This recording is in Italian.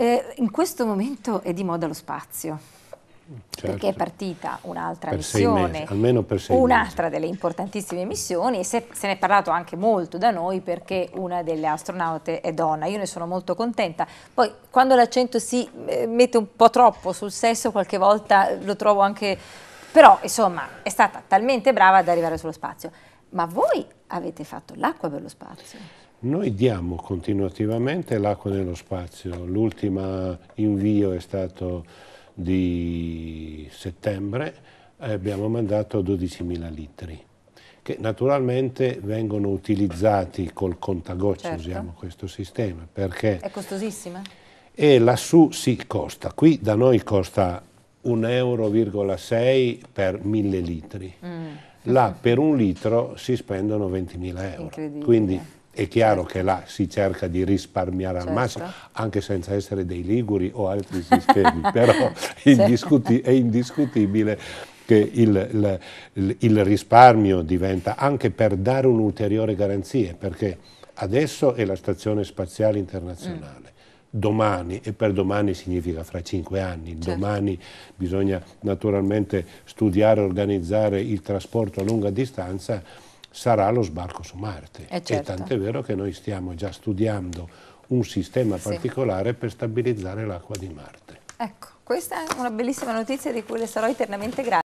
Eh, in questo momento è di moda lo spazio. Certo. perché è certo. partita un'altra per missione, mesi, un'altra delle importantissime missioni e se, se, ne è parlato anche molto da noi perché una delle astronaute è donna, io ne sono molto contenta, poi quando l'accento si eh, mette un po' troppo sul sesso qualche volta lo trovo anche, però insomma è stata talmente brava ad arrivare sullo spazio, ma voi avete fatto l'acqua per lo spazio. Noi diamo continuativamente l'acqua nello spazio, l'ultimo invio è stato di settembre, abbiamo mandato 12.000 litri, che naturalmente vengono utilizzati col contagoccio, certo. usiamo questo sistema, perché... È costosissima? E lassù si sì, costa, qui da noi costa 1,6 euro per 1000 litri, mm. là per un litro si spendono 20.000 euro, quindi è chiaro che là si cerca di risparmiare certo. al massimo, anche senza essere dei liguri o altri sistemi, però indiscuti è indiscutibile che il, il, il, risparmio diventa anche per dare un'ulteriore garanzia, perché adesso è la Stazione Spaziale Internazionale, mm domani e per domani significa fra cinque anni, certo. domani bisogna naturalmente studiare, organizzare il trasporto a lunga distanza sarà lo sbarco su Marte. Eh certo. E tant'è vero che noi stiamo già studiando un sistema particolare sì. per stabilizzare l'acqua di Marte. Ecco, questa è una bellissima notizia di cui le sarò eternamente grata.